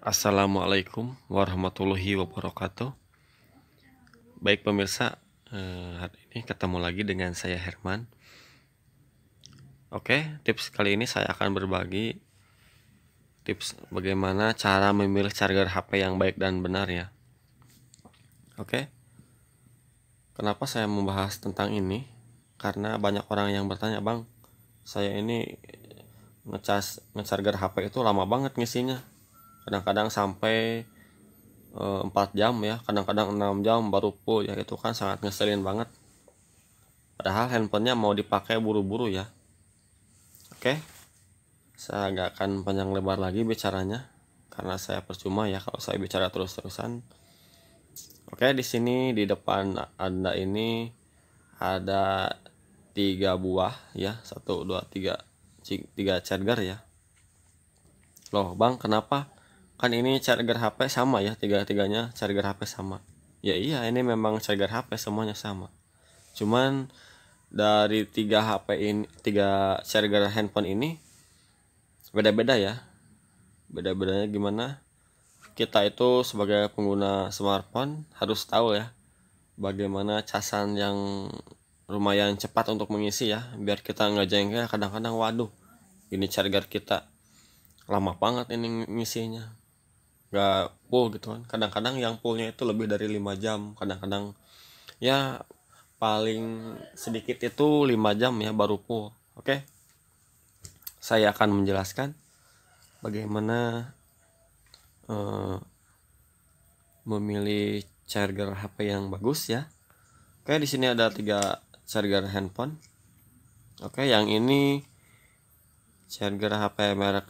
Assalamualaikum warahmatullahi wabarakatuh. Baik pemirsa, eh, hari ini ketemu lagi dengan saya Herman. Oke, tips kali ini saya akan berbagi tips bagaimana cara memilih charger HP yang baik dan benar ya. Oke. Kenapa saya membahas tentang ini? Karena banyak orang yang bertanya, "Bang, saya ini ngecas ngecharger HP itu lama banget ngisinya." kadang-kadang sampai eh, empat jam ya kadang-kadang 6 jam baru full ya itu kan sangat ngeselin banget padahal handphonenya mau dipakai buru-buru ya oke saya agak akan panjang lebar lagi bicaranya karena saya percuma ya kalau saya bicara terus-terusan oke di sini di depan anda ini ada tiga buah ya satu dua tiga tiga charger ya loh bang kenapa kan ini charger HP sama ya tiga-tiganya charger HP sama ya iya ini memang charger HP semuanya sama cuman dari tiga HP ini tiga charger handphone ini beda-beda ya beda-bedanya gimana kita itu sebagai pengguna smartphone harus tahu ya bagaimana casan yang lumayan cepat untuk mengisi ya biar kita nggak jengkel kadang-kadang waduh ini charger kita lama banget ini ngisinya gak full gitu kan kadang-kadang yang fullnya itu lebih dari 5 jam kadang-kadang ya paling sedikit itu 5 jam ya baru full oke okay? saya akan menjelaskan bagaimana uh, memilih charger HP yang bagus ya oke okay, di sini ada tiga charger handphone oke okay, yang ini charger HP merek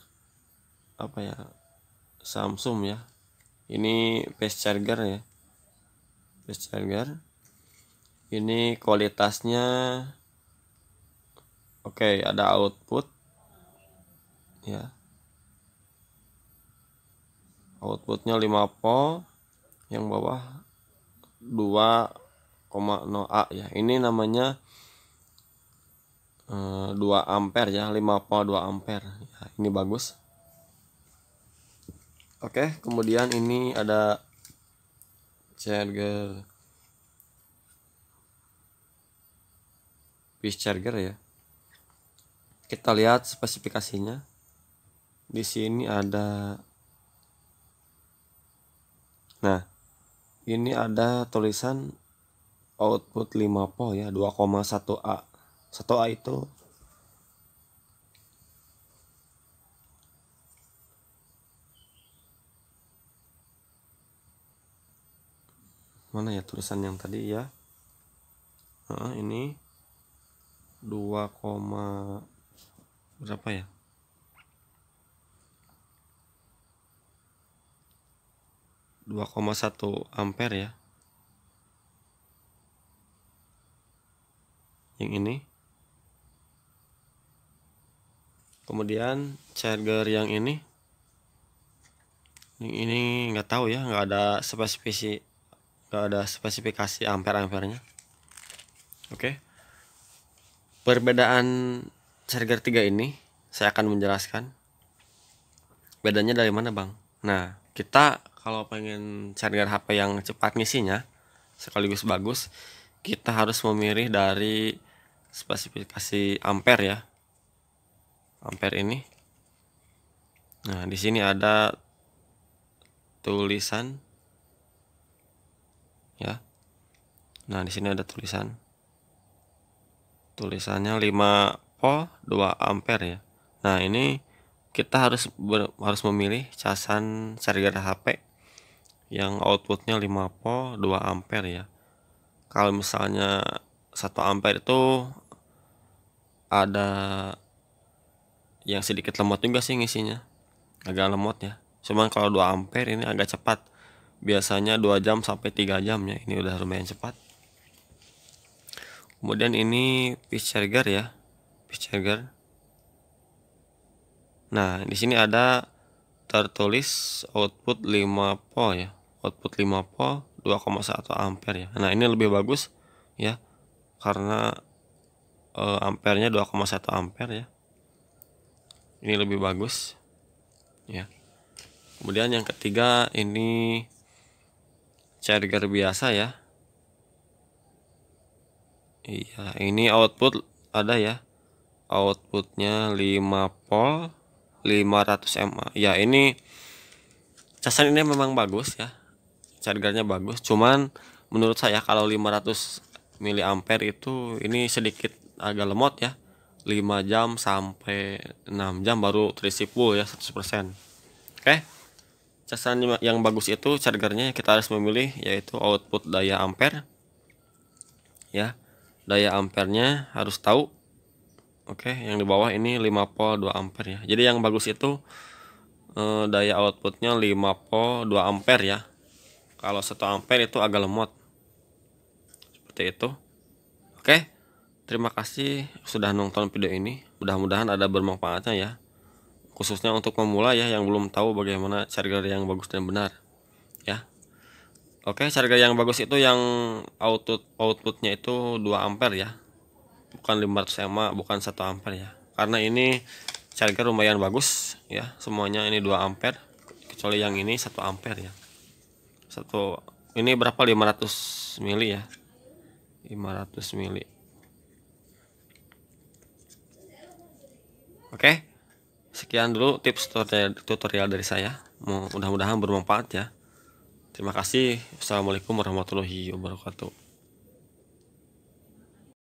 apa ya Samsung ya ini fast charger ya fast charger ini kualitasnya oke okay, ada output ya outputnya 5 volt yang bawah 2,0 A ya ini namanya 2 eh, ampere ya 5 volt 2 ampere ya, ini bagus Oke, kemudian ini ada charger piece charger ya. Kita lihat spesifikasinya. Di sini ada Nah, ini ada tulisan output 5 volt ya, 2,1A. 1A itu mana ya tulisan yang tadi ya nah, ini 2, berapa ya dua koma satu ampere ya yang ini kemudian charger yang ini yang ini nggak tahu ya nggak ada spesifikasi gak ada spesifikasi ampere ampernya oke okay. perbedaan charger 3 ini saya akan menjelaskan bedanya dari mana bang nah kita kalau pengen charger HP yang cepat ngisinya sekaligus bagus kita harus memilih dari spesifikasi ampere ya ampere ini nah di sini ada tulisan ya. Nah, di sini ada tulisan. Tulisannya 5 volt 2 ampere ya. Nah, ini kita harus ber, harus memilih casan charger HP yang outputnya 5 volt 2 ampere ya. Kalau misalnya 1 ampere itu ada yang sedikit lemot juga sih ngisinya agak lemot ya cuman kalau 2 ampere ini agak cepat biasanya 2 jam sampai 3 jam ya ini udah lumayan cepat kemudian ini fish charger ya fish charger nah di sini ada tertulis output 5 volt ya output 5 volt 2,1 ampere ya nah ini lebih bagus ya karena e, eh, ampernya 2,1 ampere ya ini lebih bagus ya kemudian yang ketiga ini charger biasa ya iya ini output ada ya outputnya 5 volt 500 ma ya ini casan ini memang bagus ya chargernya bagus cuman menurut saya kalau 500 mAh itu ini sedikit agak lemot ya 5 jam sampai 6 jam baru terisi full ya 100% oke okay? casan yang bagus itu chargernya kita harus memilih yaitu output daya ampere ya daya ampernya harus tahu oke yang di bawah ini 5 volt 2 ampere ya jadi yang bagus itu eh, daya outputnya 5 volt 2 ampere ya kalau 1 ampere itu agak lemot seperti itu oke terima kasih sudah nonton video ini mudah-mudahan ada bermanfaatnya ya khususnya untuk pemula ya yang belum tahu bagaimana charger yang bagus dan benar ya oke charger yang bagus itu yang output outputnya itu 2 ampere ya bukan 500 ma bukan 1 ampere ya karena ini charger lumayan bagus ya semuanya ini 2 ampere kecuali yang ini 1 ampere ya satu ini berapa 500 mili ya 500 mili oke okay sekian dulu tips tutorial tutorial dari saya mudah-mudahan bermanfaat ya terima kasih assalamualaikum warahmatullahi wabarakatuh